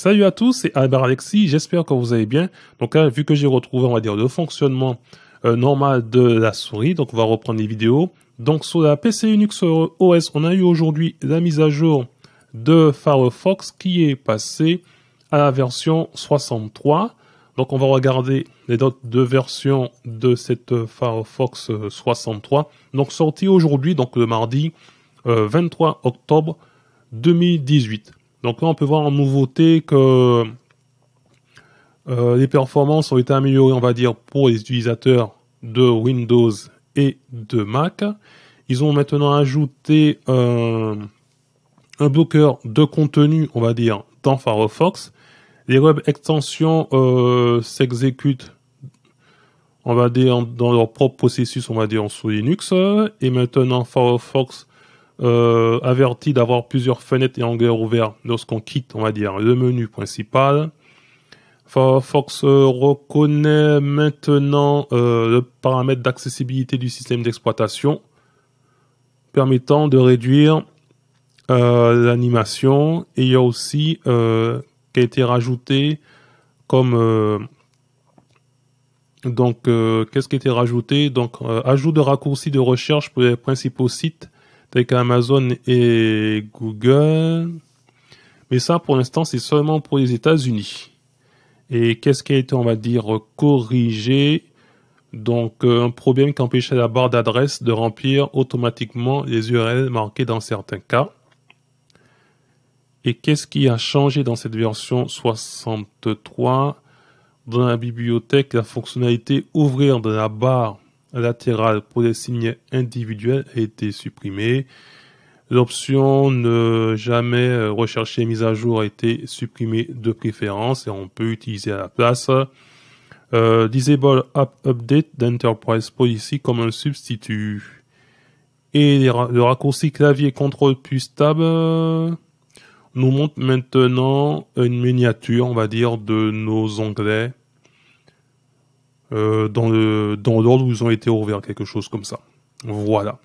Salut à tous, c'est Albert Alexis, j'espère que vous allez bien. Donc là, hein, vu que j'ai retrouvé, on va dire, le fonctionnement euh, normal de la souris, donc on va reprendre les vidéos. Donc sur la PC Unix OS, on a eu aujourd'hui la mise à jour de Firefox qui est passée à la version 63. Donc on va regarder les deux versions de cette Firefox 63. Euh, donc sortie aujourd'hui, donc le mardi 23 euh, octobre 2018. Donc là, on peut voir en nouveauté que euh, les performances ont été améliorées, on va dire, pour les utilisateurs de Windows et de Mac. Ils ont maintenant ajouté euh, un bloqueur de contenu, on va dire, dans Firefox. Les web extensions euh, s'exécutent, on va dire, dans leur propre processus, on va dire, sous Linux. Et maintenant, Firefox euh, averti d'avoir plusieurs fenêtres et onglets ouverts lorsqu'on quitte, on va dire, le menu principal. Firefox euh, reconnaît maintenant euh, le paramètre d'accessibilité du système d'exploitation, permettant de réduire l'animation. Et il y a aussi qui a été rajouté comme donc qu'est-ce qui a été rajouté donc ajout de raccourcis de recherche pour les principaux sites avec Amazon et Google. Mais ça, pour l'instant, c'est seulement pour les États-Unis. Et qu'est-ce qui a été, on va dire, corrigé Donc, euh, un problème qui empêchait la barre d'adresse de remplir automatiquement les URL marquées dans certains cas. Et qu'est-ce qui a changé dans cette version 63 Dans la bibliothèque, la fonctionnalité ouvrir de la barre latéral pour les signets individuels a été supprimée. L'option ne jamais rechercher mise à jour a été supprimée de préférence et on peut utiliser à la place euh, Disable App Update d'Enterprise Policy comme un substitut. Et le raccourci clavier CTRL plus Tab nous montre maintenant une miniature, on va dire, de nos onglets euh, dans l'ordre où ils ont été ouverts, quelque chose comme ça. Voilà.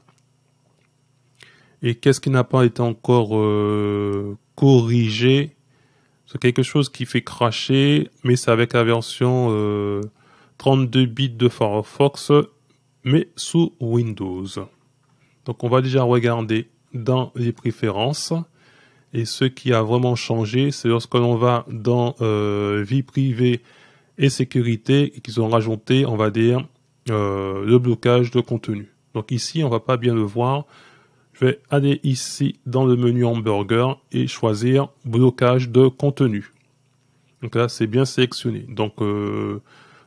Et qu'est-ce qui n'a pas été encore euh, corrigé C'est quelque chose qui fait cracher, mais c'est avec la version 32 euh, bits de Firefox, mais sous Windows. Donc on va déjà regarder dans les préférences. Et ce qui a vraiment changé, c'est lorsque l'on va dans vie privée et sécurité et qu'ils ont rajouté, on va dire, euh, le blocage de contenu. Donc ici, on va pas bien le voir. Je vais aller ici dans le menu hamburger et choisir blocage de contenu. Donc là, c'est bien sélectionné. Donc euh,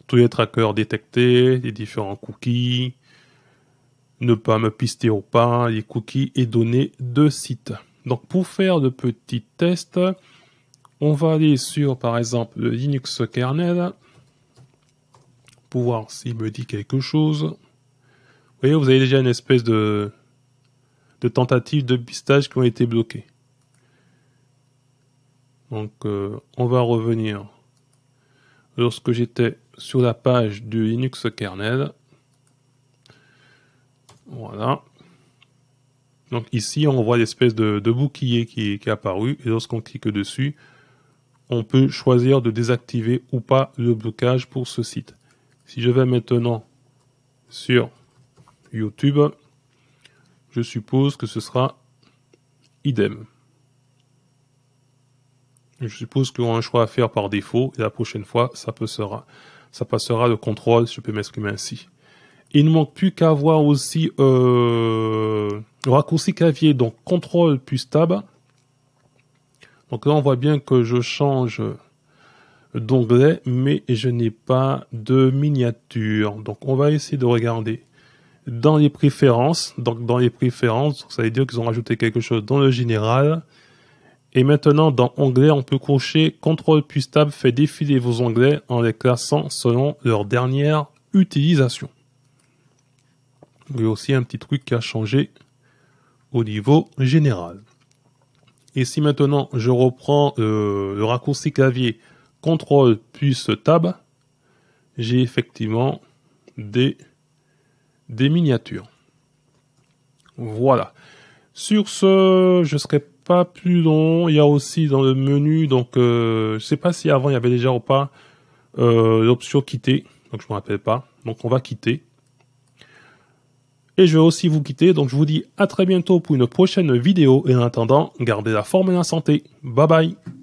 tous les trackers détectés, les différents cookies, ne pas me pister ou pas, les cookies et données de site. Donc pour faire de petits tests. On va aller sur, par exemple, le Linux kernel pour voir s'il me dit quelque chose. Vous voyez, vous avez déjà une espèce de, de de pistage qui ont été bloquées. Donc, euh, on va revenir lorsque j'étais sur la page du Linux kernel. Voilà. Donc ici, on voit l'espèce de, bouclier qui, qui est apparu. Et lorsqu'on clique dessus, on peut choisir de désactiver ou pas le blocage pour ce site. Si je vais maintenant sur YouTube, je suppose que ce sera idem. Je suppose qu'on a un choix à faire par défaut et la prochaine fois, ça, passera, ça passera le contrôle, si je peux m'exprimer ainsi. Il ne manque plus qu'à avoir aussi le euh, raccourci clavier, donc contrôle plus tab donc là, on voit bien que je change d'onglet, mais je n'ai pas de miniature. Donc on va essayer de regarder dans les préférences. Donc dans les préférences, ça veut dire qu'ils ont rajouté quelque chose dans le général. Et maintenant, dans onglet, on peut cocher CTRL plus Tab fait défiler vos onglets en les classant selon leur dernière utilisation. Il y a aussi un petit truc qui a changé au niveau général. Et si maintenant je reprends euh, le raccourci clavier CTRL plus TAB, j'ai effectivement des, miniatures. Voilà. Sur ce, je ne serai pas plus long. Il y a aussi dans le menu, donc euh, je sais pas si avant il y avait déjà ou pas euh, l'option quitter. Donc je me rappelle pas. Donc on va quitter. Et je vais aussi vous quitter, donc je vous dis à très bientôt pour une prochaine vidéo. Et en attendant, gardez la forme et la santé. Bye bye